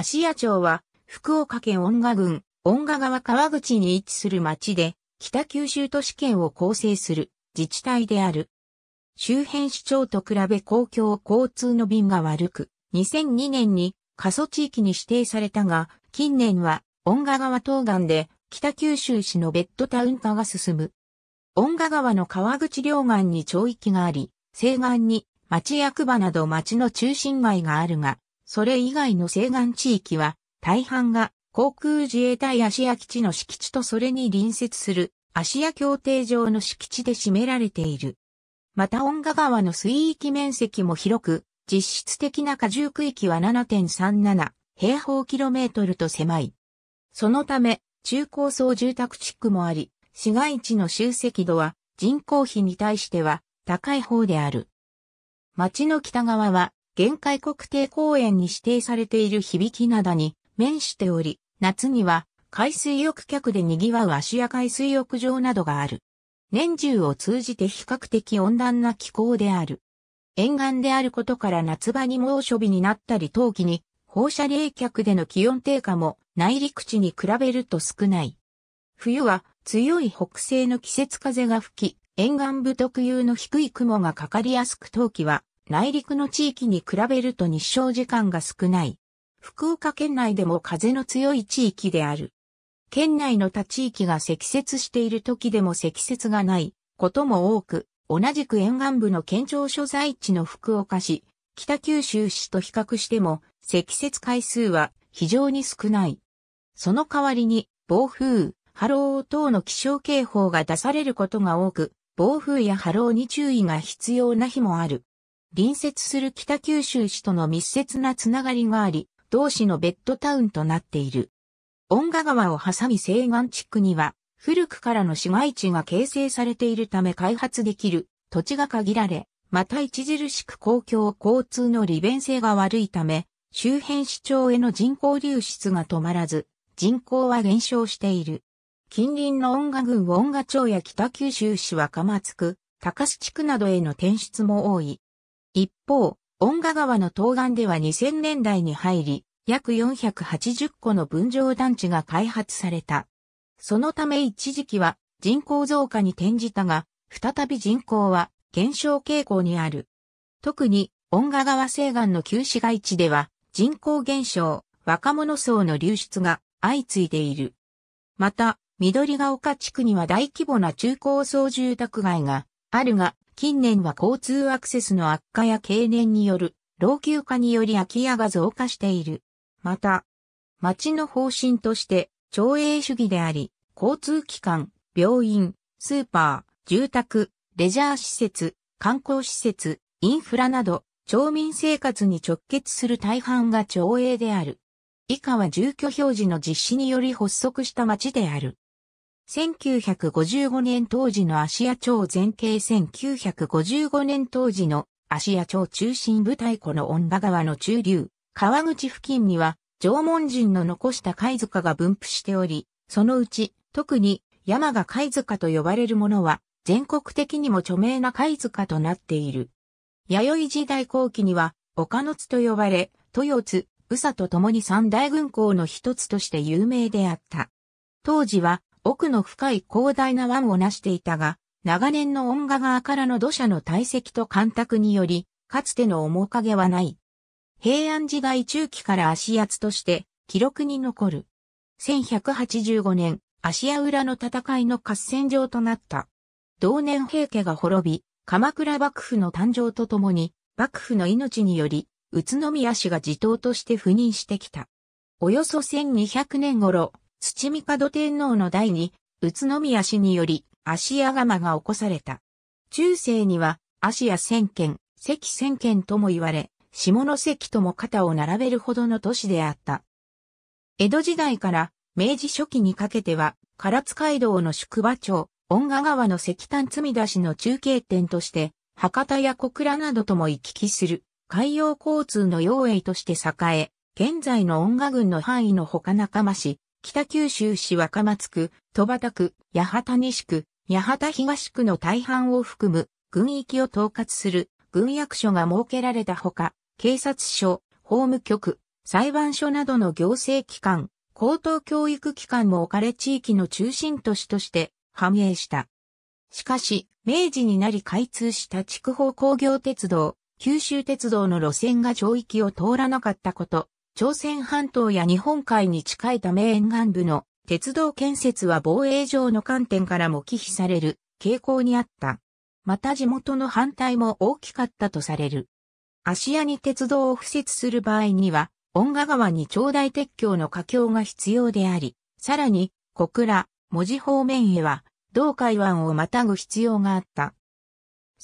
芦屋町は、福岡県恩賀郡、恩賀川川口に位置する町で、北九州都市圏を構成する自治体である。周辺市長と比べ公共交通の便が悪く、2002年に過疎地域に指定されたが、近年は恩賀川東岸で北九州市のベッドタウン化が進む。恩賀川の川口両岸に町域があり、西岸に町役場など町の中心街があるが、それ以外の西岸地域は、大半が航空自衛隊芦屋基地の敷地とそれに隣接する芦屋協定上の敷地で占められている。また恩賀川の水域面積も広く、実質的な過重区域は7.37平方キロメートルと狭い。そのため、中高層住宅地区もあり、市街地の集積度は人口比に対しては高い方である。町の北側は限界国定公園に指定されている響き灘に面しており、夏には海水浴客で賑わう芦屋海水浴場などがある。年中を通じて比較的温暖な気候である。沿岸であることから夏場に猛暑日になったり冬季に放射冷却での気温低下も内陸地に比べると少ない。冬は強い北西の季節風が吹き、沿岸部特有の低い雲がかかりやすく冬季は内陸の地域に比べると日照時間が少ない。福岡県内でも風の強い地域である。県内の他地域が積雪している時でも積雪がないことも多く、同じく沿岸部の県庁所在地の福岡市、北九州市と比較しても積雪回数は非常に少ない。その代わりに暴風、波浪等の気象警報が出されることが多く、暴風や波浪に注意が必要な日もある。隣接する北九州市との密接なつながりがあり、同市のベッドタウンとなっている。恩賀川を挟み西岸地区には、古くからの市街地が形成されているため開発できる土地が限られ、また著しく公共交通の利便性が悪いため、周辺市町への人口流出が止まらず、人口は減少している。近隣の恩賀郡恩賀町や北九州市は鎌津区、高須地区などへの転出も多い。一方、音賀川の東岸では2000年代に入り、約480個の分譲団地が開発された。そのため一時期は人口増加に転じたが、再び人口は減少傾向にある。特に、音賀川西岸の旧市街地では、人口減少、若者層の流出が相次いでいる。また、緑が丘地区には大規模な中高層住宅街があるが、近年は交通アクセスの悪化や経年による老朽化により空き家が増加している。また、町の方針として、町営主義であり、交通機関、病院、スーパー、住宅、レジャー施設、観光施設、インフラなど、町民生活に直結する大半が町営である。以下は住居表示の実施により発足した町である。1955年当時の芦屋町全景1955年当時の芦屋町中心部太古の女川の中流、川口付近には縄文人の残した貝塚が分布しており、そのうち特に山が貝塚と呼ばれるものは全国的にも著名な貝塚となっている。弥生時代後期には岡の津と呼ばれ、豊津、宇佐と共に三大軍港の一つとして有名であった。当時は奥の深い広大な湾を成していたが、長年の恩賀側からの土砂の堆積と干拓により、かつての面影はない。平安時代中期から足圧として記録に残る。1185年、芦屋浦の戦いの合戦場となった。同年平家が滅び、鎌倉幕府の誕生とともに、幕府の命により、宇都宮氏が地頭として赴任してきた。およそ1200年頃、土門天皇の代に、宇都宮氏により、足屋釜が起こされた。中世には、足屋千軒、関千軒とも言われ、下関とも肩を並べるほどの都市であった。江戸時代から明治初期にかけては、唐津街道の宿場町、恩賀川の石炭積み出しの中継点として、博多や小倉などとも行き来する海洋交通の要営として栄え、現在の恩賀郡の範囲の他仲間市、北九州市若松区、戸畑区、八幡西区、八幡東区の大半を含む軍域を統括する軍役所が設けられたほか、警察署、法務局、裁判所などの行政機関、高等教育機関も置かれ地域の中心都市として繁栄した。しかし、明治になり開通した筑豊工業鉄道、九州鉄道の路線が上域を通らなかったこと、朝鮮半島や日本海に近いため沿岸部の鉄道建設は防衛上の観点からも忌避される傾向にあった。また地元の反対も大きかったとされる。芦屋に鉄道を敷設する場合には、恩賀川に長大鉄橋の架橋が必要であり、さらに、小倉、文字方面へは、同海湾をまたぐ必要があった。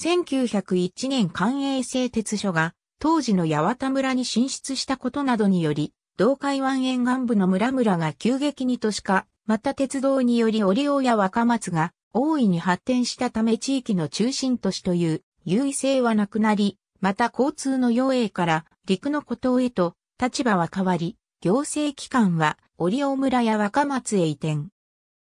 1901年官営製鉄所が当時の八幡村に進出したことなどにより、同海湾沿岸部の村々が急激に都市化、また鉄道により折尾や若松が大いに発展したため地域の中心都市という優位性はなくなり、また交通の要営から陸の孤島へと立場は変わり、行政機関は折尾村や若松へ移転。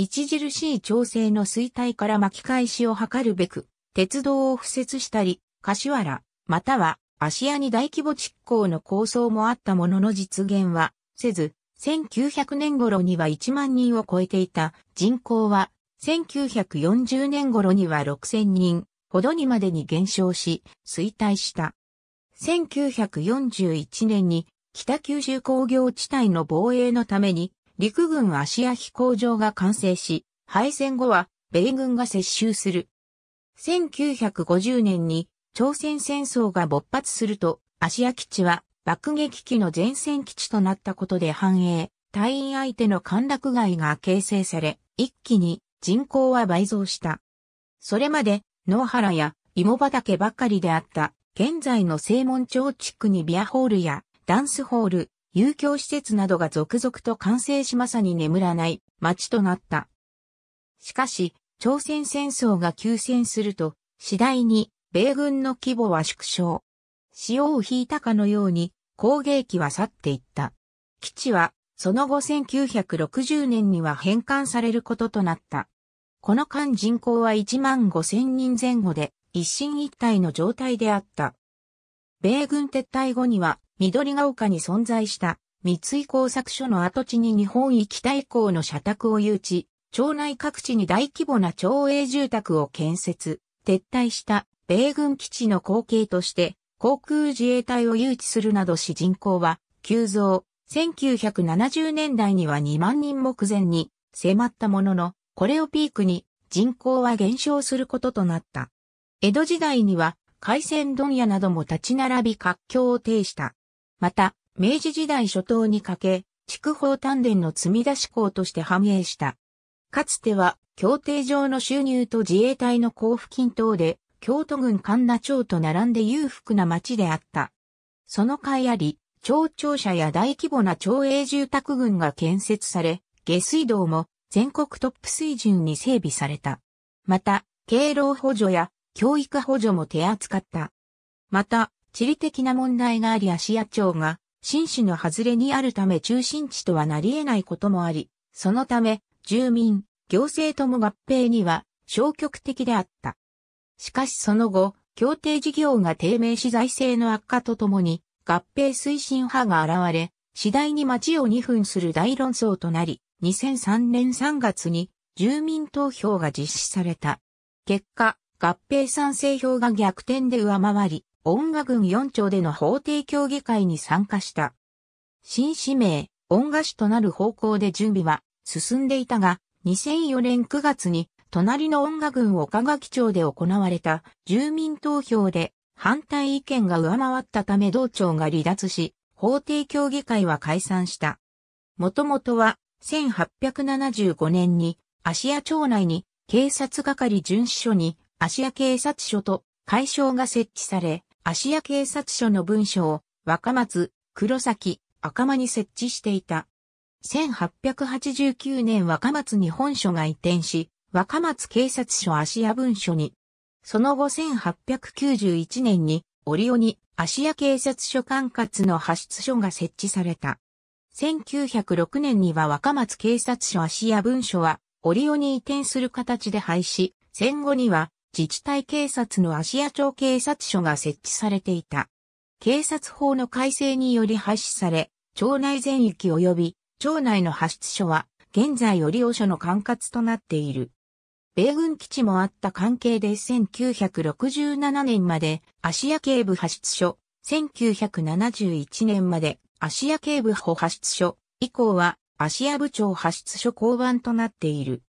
著しい調整の衰退から巻き返しを図るべく、鉄道を敷設したり、柏原、またはアシアに大規模蓄光の構想もあったものの実現はせず、1900年頃には1万人を超えていた人口は1940年頃には6000人ほどにまでに減少し衰退した。1941年に北九州工業地帯の防衛のために陸軍アシア飛行場が完成し、敗戦後は米軍が接収する。1950年に朝鮮戦争が勃発すると、芦屋基地は爆撃機の前線基地となったことで繁栄、隊員相手の陥落街が形成され、一気に人口は倍増した。それまで野原や芋畑ばかりであった現在の正門町地区にビアホールやダンスホール、遊興施設などが続々と完成しまさに眠らない町となった。しかし、朝鮮戦争が休戦すると、次第に米軍の規模は縮小。潮を引いたかのように、攻撃は去っていった。基地は、その後1960年には返還されることとなった。この間人口は1万5千人前後で、一進一退の状態であった。米軍撤退後には、緑ヶ丘に存在した三井工作所の跡地に日本行き対抗の社宅を誘致、町内各地に大規模な町営住宅を建設、撤退した米軍基地の後継として航空自衛隊を誘致するなどし人口は急増。1970年代には2万人目前に迫ったものの、これをピークに人口は減少することとなった。江戸時代には海鮮問屋なども立ち並び活況を呈した。また、明治時代初頭にかけ、筑豊丹田の積み出し港として繁栄した。かつては、協定上の収入と自衛隊の交付金等で、京都郡神奈町と並んで裕福な町であった。その会あり、町庁舎や大規模な町営住宅群が建設され、下水道も全国トップ水準に整備された。また、敬老補助や教育補助も手厚かった。また、地理的な問題があり芦屋町が、新市の外れにあるため中心地とはなり得ないこともあり、そのため、住民、行政とも合併には消極的であった。しかしその後、協定事業が低迷し財政の悪化とともに、合併推進派が現れ、次第に町を2分する大論争となり、2003年3月に住民投票が実施された。結果、合併賛成票が逆転で上回り、音楽郡4町での法定協議会に参加した。新指名、音楽市となる方向で準備は進んでいたが、2004年9月に隣の音楽群岡垣町で行われた住民投票で反対意見が上回ったため道庁が離脱し、法定協議会は解散した。もともとは1875年に芦屋町内に警察係巡視署に芦屋警察署と解消が設置され、芦屋警察署の文書を若松、黒崎、赤間に設置していた。1889年若松に本署が移転し、若松警察署芦屋文書に、その後1891年に、折尾に芦屋警察署管轄の派出所が設置された。1906年には若松警察署芦屋文書は、折尾に移転する形で廃止、戦後には、自治体警察の芦屋町警察署が設置されていた。警察法の改正により廃止され、町内全域及び、町内の派出所は、現在折尾署の管轄となっている。米軍基地もあった関係で1967年まで芦屋警部派出所、1971年まで芦屋警部補派出所、以降は芦屋部長派出所交番となっている。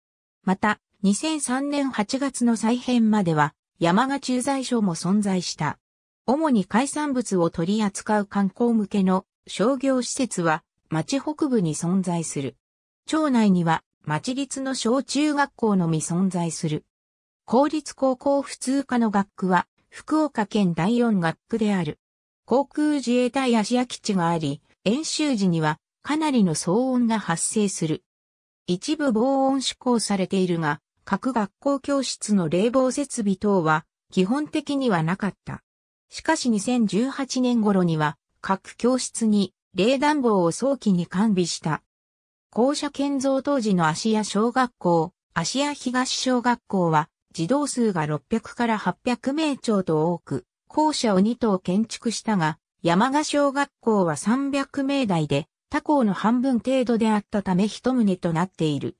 また、2003年8月の再編までは山賀駐在所も存在した。主に海産物を取り扱う観光向けの商業施設は町北部に存在する。町内には町立の小中学校のみ存在する。公立高校普通科の学区は、福岡県第4学区である。航空自衛隊芦屋基地があり、演習時にはかなりの騒音が発生する。一部防音施行されているが、各学校教室の冷房設備等は基本的にはなかった。しかし2018年頃には各教室に冷暖房を早期に完備した校舎建造当時の芦屋小学校、芦屋東小学校は、児童数が600から800名超と多く、校舎を2棟建築したが、山賀小学校は300名台で、他校の半分程度であったため一棟となっている。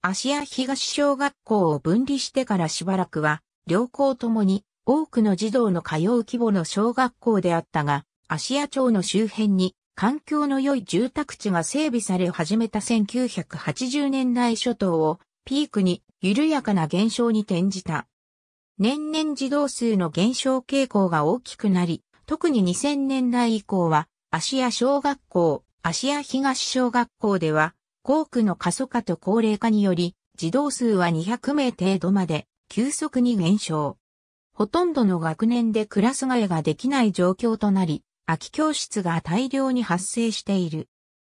芦屋東小学校を分離してからしばらくは、両校ともに多くの児童の通う規模の小学校であったが、芦屋町の周辺に環境の良い住宅地が整備され始めた1980年代初頭をピークに緩やかな減少に転じた。年々児童数の減少傾向が大きくなり、特に2000年代以降は、芦屋小学校、芦屋東小学校では、校区の過疎化と高齢化により、児童数は200名程度まで、急速に減少。ほとんどの学年でクラス替えができない状況となり、空き教室が大量に発生している。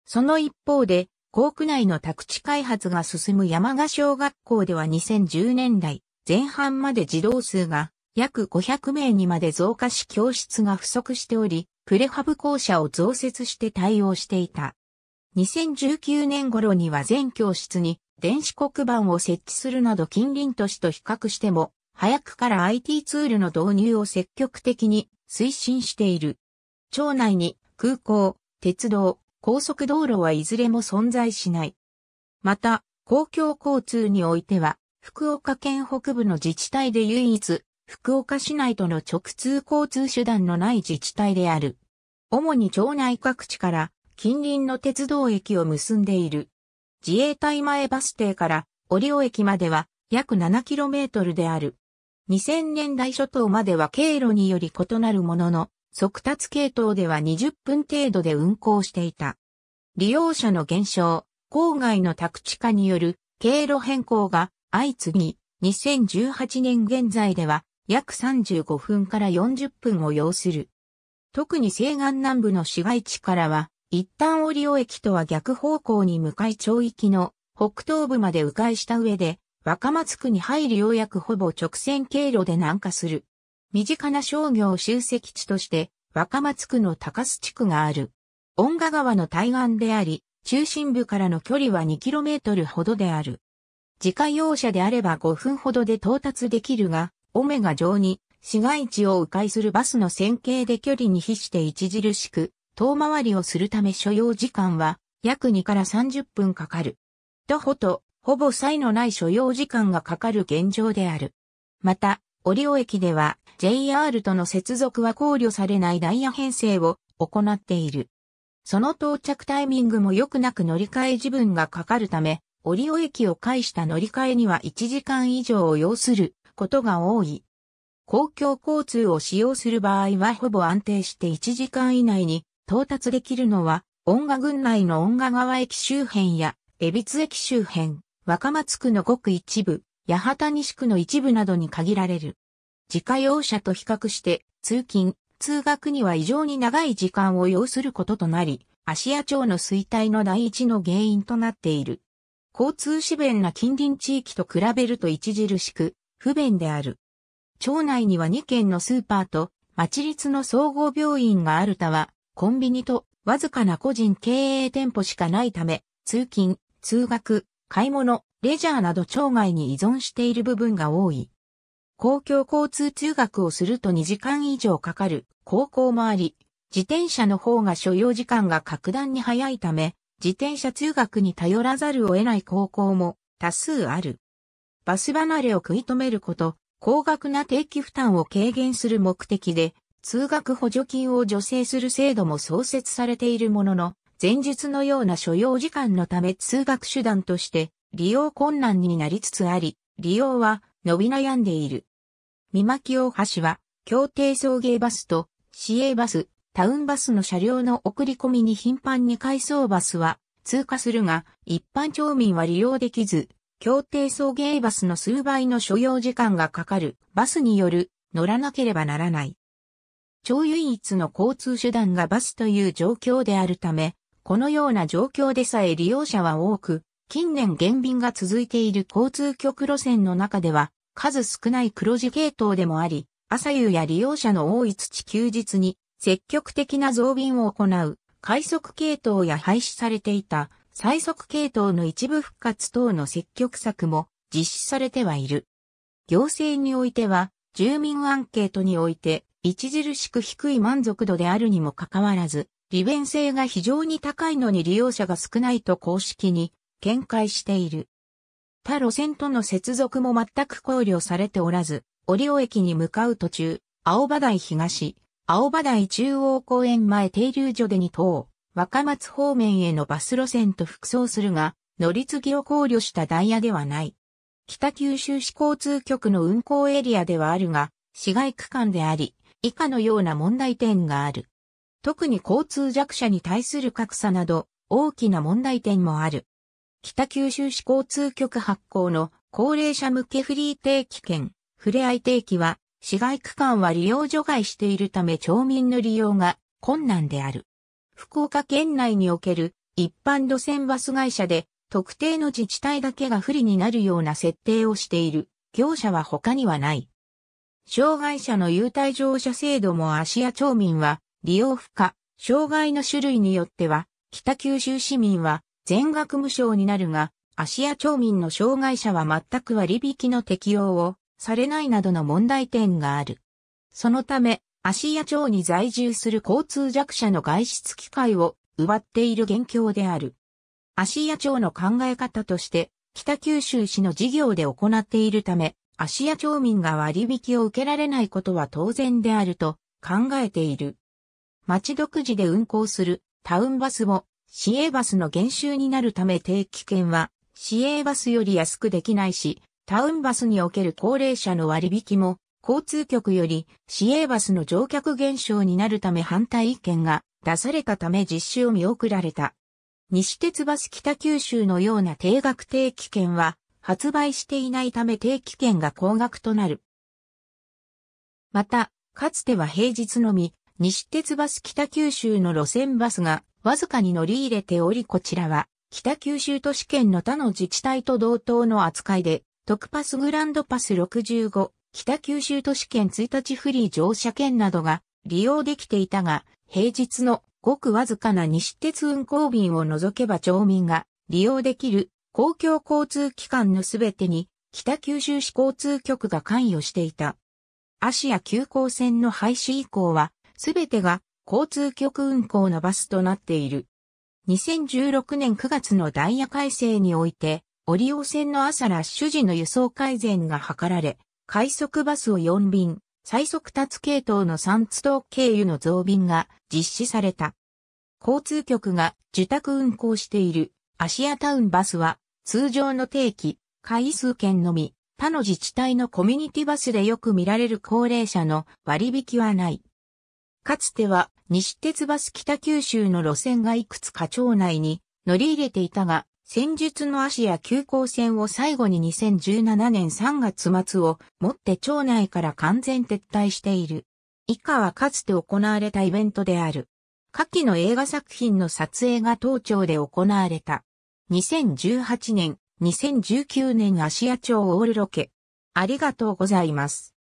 その一方で、校区内の宅地開発が進む山賀小学校では2010年代前半まで児童数が約500名にまで増加し教室が不足しており、プレハブ校舎を増設して対応していた。2019年頃には全教室に電子黒板を設置するなど近隣都市と比較しても、早くから IT ツールの導入を積極的に推進している。町内に空港、鉄道、高速道路はいずれも存在しない。また、公共交通においては、福岡県北部の自治体で唯一、福岡市内との直通交通手段のない自治体である。主に町内各地から近隣の鉄道駅を結んでいる。自衛隊前バス停から折尾駅までは約 7km である。2000年代初頭までは経路により異なるものの、速達系統では20分程度で運行していた。利用者の減少、郊外の宅地化による経路変更が相次ぎ、2018年現在では約35分から40分を要する。特に西岸南部の市街地からは、一旦オリオ駅とは逆方向に向かい町域の北東部まで迂回した上で、若松区に入りようやくほぼ直線経路で南下する。身近な商業集積地として、若松区の高須地区がある。恩賀川の対岸であり、中心部からの距離は 2km ほどである。自家用車であれば5分ほどで到達できるが、オメガ上に市街地を迂回するバスの線形で距離に比して著しく、遠回りをするため所要時間は約2から30分かかる。徒歩とほぼ差異のない所要時間がかかる現状である。また、折尾駅では JR との接続は考慮されないダイヤ編成を行っている。その到着タイミングも良くなく乗り換え時分がかかるため、折尾駅を介した乗り換えには1時間以上を要することが多い。公共交通を使用する場合はほぼ安定して1時間以内に到達できるのは、音賀郡内の音賀川駅周辺や、恵比寿駅周辺、若松区のごく一部、八幡西区の一部などに限られる。自家用車と比較して、通勤、通学には異常に長い時間を要することとなり、芦屋町の衰退の第一の原因となっている。交通資便な近隣地域と比べると著しく、不便である。町内には2軒のスーパーと、町立の総合病院がある他は、コンビニと、わずかな個人経営店舗しかないため、通勤、通学、買い物、レジャーなど町外に依存している部分が多い。公共交通通学をすると2時間以上かかる高校もあり、自転車の方が所要時間が格段に早いため、自転車通学に頼らざるを得ない高校も多数ある。バス離れを食い止めること、高額な定期負担を軽減する目的で、通学補助金を助成する制度も創設されているものの、前述のような所要時間のため通学手段として利用困難になりつつあり、利用は伸び悩んでいる。三巻大橋は、協定送迎バスと市営バス、タウンバスの車両の送り込みに頻繁に回送バスは通過するが、一般町民は利用できず、協定送迎バスの数倍の所要時間がかかるバスによる乗らなければならない。町唯一の交通手段がバスという状況であるため、このような状況でさえ利用者は多く、近年減便が続いている交通局路線の中では、数少ない黒字系統でもあり、朝夕や利用者の多い土休日に、積極的な増便を行う、快速系統や廃止されていた、最速系統の一部復活等の積極策も実施されてはいる。行政においては、住民アンケートにおいて、著しく低い満足度であるにもかかわらず、利便性が非常に高いのに利用者が少ないと公式に見解している。他路線との接続も全く考慮されておらず、折尾駅に向かう途中、青葉台東、青葉台中央公園前停留所で2等、若松方面へのバス路線と服装するが、乗り継ぎを考慮したダイヤではない。北九州市交通局の運行エリアではあるが、市街区間であり、以下のような問題点がある。特に交通弱者に対する格差など大きな問題点もある。北九州市交通局発行の高齢者向けフリー定期券、ふれあい定期は、市街区間は利用除外しているため町民の利用が困難である。福岡県内における一般路線バス会社で特定の自治体だけが不利になるような設定をしている業者は他にはない。障害者の優待乗車制度も芦屋町民は利用不可、障害の種類によっては、北九州市民は全額無償になるが、芦屋町民の障害者は全く割引の適用をされないなどの問題点がある。そのため、芦屋町に在住する交通弱者の外出機会を奪っている現況である。芦屋町の考え方として、北九州市の事業で行っているため、芦屋町民が割引を受けられないことは当然であると考えている。町独自で運行するタウンバスも市営バスの減収になるため定期券は市営バスより安くできないし、タウンバスにおける高齢者の割引も交通局より市営バスの乗客減少になるため反対意見が出されたため実施を見送られた。西鉄バス北九州のような定額定期券は発売していないため定期券が高額となる。また、かつては平日のみ西鉄バス北九州の路線バスがわずかに乗り入れておりこちらは北九州都市圏の他の自治体と同等の扱いで特パスグランドパス65北九州都市圏1日フリー乗車券などが利用できていたが平日のごくわずかな西鉄運行便を除けば町民が利用できる公共交通機関のすべてに北九州市交通局が関与していた。アシア急行線の廃止以降はすべてが交通局運行のバスとなっている。2016年9月のダイヤ改正において、オリオ線の朝ラッシュ時の輸送改善が図られ、快速バスを4便、最速達系統の3都道経由の増便が実施された。交通局が受託運行しているアシアタウンバスは通常の定期、回数券のみ、他の自治体のコミュニティバスでよく見られる高齢者の割引はない。かつては西鉄バス北九州の路線がいくつか町内に乗り入れていたが、戦術の足や急行線を最後に2017年3月末をもって町内から完全撤退している。以下はかつて行われたイベントである。下記の映画作品の撮影が当庁で行われた。2018年、2019年芦屋町オールロケ。ありがとうございます。